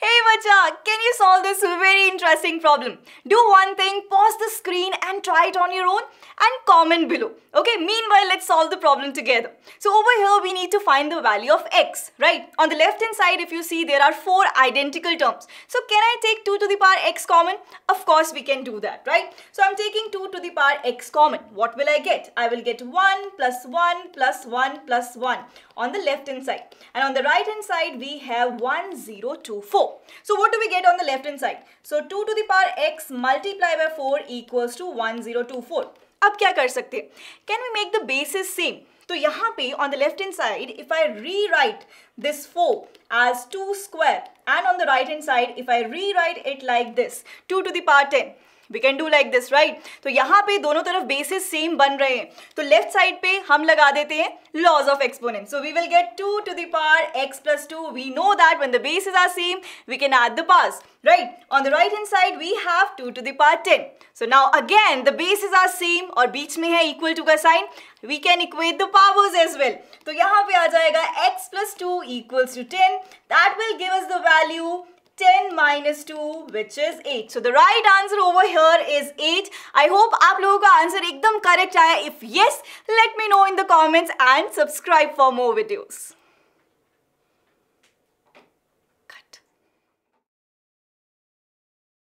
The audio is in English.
Hey Vacha, can you solve this very interesting problem? Do one thing, pause the screen and try it on your own and comment below. Okay, meanwhile, let's solve the problem together. So over here, we need to find the value of x, right? On the left-hand side, if you see, there are four identical terms. So can I take 2 to the power x common? Of course, we can do that, right? So I'm taking 2 to the power x common. What will I get? I will get 1 plus 1 plus 1 plus 1 on the left-hand side. And on the right-hand side, we have 1, 0, 2, 4. So what do we get on the left-hand side? So 2 to the power x multiplied by 4 equals to 1024. अब क्या कर सकते can we make the bases same तो यहां पे on the left hand side if I rewrite this four as two square and on the right hand side if I rewrite it like this two to दार्ट ten we can do like this right तो यहां पे दोनों तरफ basis same बन रहे हैं तो लेफ्ट साइड पे हम लगा देते हैं laws of exponent so we will get two to the power x plus two we know that when the bases are same we can at the powers right on the right hand side we have two to the power ten so now again the bases are same और बीच में है equal to का sign we can equate the powers as well तो यहां पे आ जाएगा x plus two equals to ten that will give the value 10 minus 2 which is 8. So the right answer over here is 8. I hope आप लोगों का answer एकदम correct आया. If yes, let me know in the comments and subscribe for more videos.